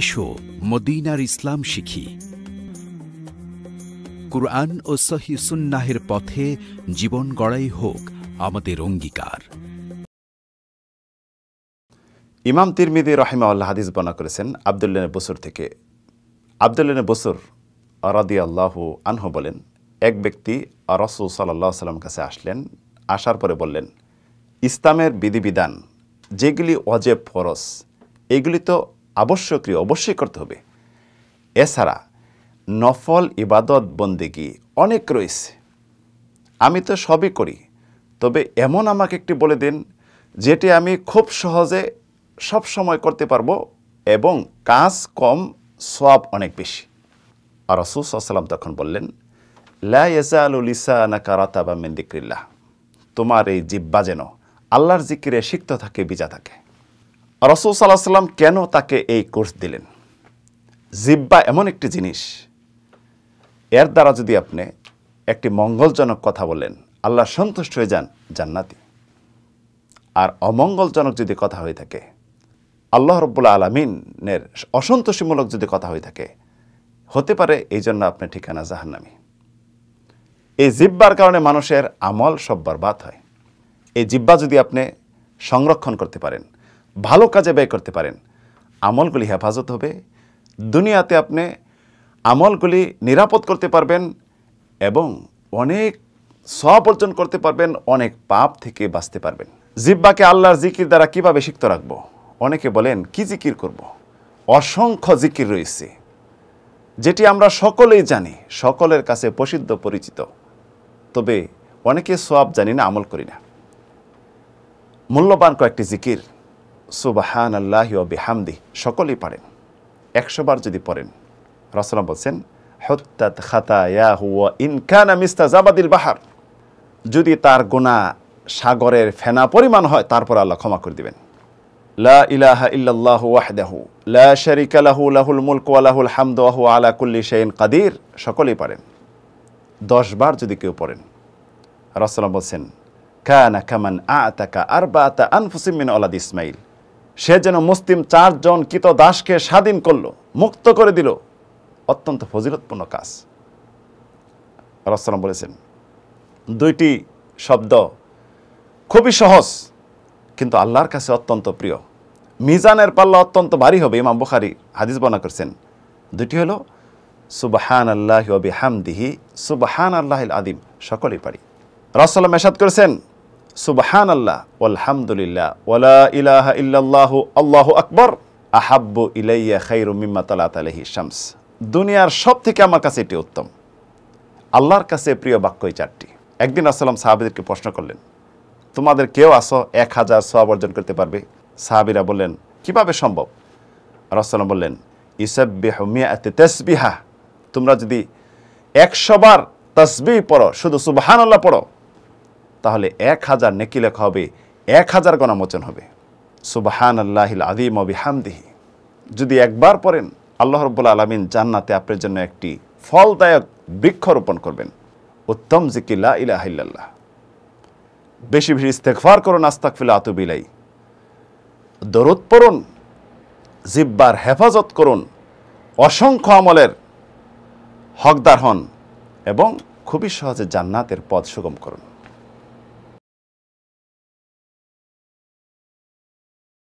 এসো মদিনার ইসলাম শিখি কুরআন ও সহি সুন্নাহের পথে জীবন গড়াই হোক আমাদের অঙ্গীকার ইমাম তিরমিদি রহিমা আল্লাহ হাদিস বনা করেছেন আবদুল্লাহ বসুর থেকে আবদুল্লাহ বসুর আরাদি আল্লাহ আনহ বলেন এক ব্যক্তি রসুল সাল্লাহ সাল্লাম কাছে আসলেন আসার পরে বললেন ইসলামের বিধিবিধান যেগুলি অজেব ফরস এগুলি তো আবশ্যকীয় অবশ্যই করতে হবে এছাড়া নফল ইবাদত বন্দিগি অনেক রয়েছে আমি তো সবই করি তবে এমন আমাকে একটি বলে দিন যেটি আমি খুব সহজে সব সময় করতে পারবো এবং কাজ কম সব অনেক বেশি আর রসুসাল্লাম তখন বললেন বা মেন্দিক্রিল্লা তোমার এই জিব্বা যেন আল্লাহর জিকিরে সিক্ত থাকে বিজা থাকে রসুল সাল্লাহ সাল্লাম কেন তাকে এই কোর্স দিলেন জিব্বা এমন একটি জিনিস এর দ্বারা যদি আপনি একটি মঙ্গলজনক কথা বলেন আল্লাহ সন্তুষ্ট হয়ে যান জান্নাতি আর অমঙ্গলজনক যদি কথা হয়ে থাকে আল্লাহ রব্বুল্লা আলমিনের অসন্তোষীমূলক যদি কথা হয়ে থাকে হতে পারে এই জন্য আপনি ঠিকানা জাহান্নামি এই জিব্বার কারণে মানুষের আমল সব বরবাদ হয় এই জিব্বা যদি আপনি সংরক্ষণ করতে পারেন ভালো কাজে ব্যয় করতে পারেন আমলগুলি হেফাজত হবে দুনিয়াতে আপনি আমলগুলি নিরাপদ করতে পারবেন এবং অনেক সব অর্জন করতে পারবেন অনেক পাপ থেকে বাঁচতে পারবেন জিব্বাকে আল্লাহর জিকির দ্বারা কিভাবে সিক্ত রাখবো অনেকে বলেন কি জিকির করব। অসংখ্য জিকির রয়েছে যেটি আমরা সকলেই জানি সকলের কাছে প্রসিদ্ধ পরিচিত তবে অনেকে সব জানি না আমল করি না মূল্যবান কয়েকটি জিকির সুবাহান আল্লাহ বিহামদি সকলেই পারেন একশোবার যদি পড়েন রাসলাম বলছেন হত্যাত খাতা বাহার যদি তার গোনা সাগরের ফেনা পরিমাণ হয় তারপর আল্লাহ ক্ষমা করে দিবেন লা ইল্লাল্লাহু লা লাহু লাহুল আলা কুল্লি কাদির সকলেই পারেন দশ বার যদি কেউ পড়েন রাসূলুল্লাহ বলছেন কানা কামান আতাকা বা আনফুসিম মিন ওলাদ ইসমাইল সে যেন মুসলিম চারজন কিত দাসকে স্বাধীন করল মুক্ত করে দিল অত্যন্ত ফজিলতপূর্ণ কাজ রসালাম বলেছেন দুইটি শব্দ খুবই সহজ কিন্তু আল্লাহর কাছে অত্যন্ত প্রিয় মিজানের পাল্লা অত্যন্ত ভারী হবে ইমাম বুখারি হাদিস বর্ণনা করছেন দুটি হলো সুবাহান আল্লাহ হামদিহি সুবাহান আল্লাহ আদিম সকলেই পারি রসাল্লাম এসাদ করেছেন সুবহান আল্লাহ আলহামদুলিল্লাহ ওলা ইলাহা ইল্লাল্লাহ আল্লাহ আকবর আহাব্বু ইলাইয়া খাইরু মিম্মা তালা আলহি শামস দুনিয়ার সব থেকে আমার কাছে এটি উত্তম আল্লাহর কাছে প্রিয় বাক্যই চারটি একদিন আসসালাম সাহাবিদেরকে প্রশ্ন করলেন তোমাদের কেউ আসো এক হাজার সব অর্জন করতে পারবে সাহাবিরা বললেন কিভাবে সম্ভব রসালাম বললেন ইসাব্বিহ মিয়াতে তেসবিহা তোমরা যদি একশোবার তসবি পড়ো শুধু সুবহান আল্লাহ পড়ো তাহলে এক হাজার নেকি লেখা হবে এক হাজার গণমোচন হবে সুবাহান আল্লাহিল আদিম হামদিহি যদি একবার পড়েন আল্লাহ রব্বুল আলমিন জান্নাতে আপনার জন্য একটি ফলদায়ক বৃক্ষরোপণ করবেন উত্তম জিকিল্লা ইলাহিল্লাহ বেশি বেশি ইস্তেকফার করুন আস্তাকফিলা আতুবিলাই দরদ পড়ুন জিব্বার হেফাজত করুন অসংখ্য আমলের হকদার হন এবং খুবই সহজে জান্নাতের পদ সুগম করুন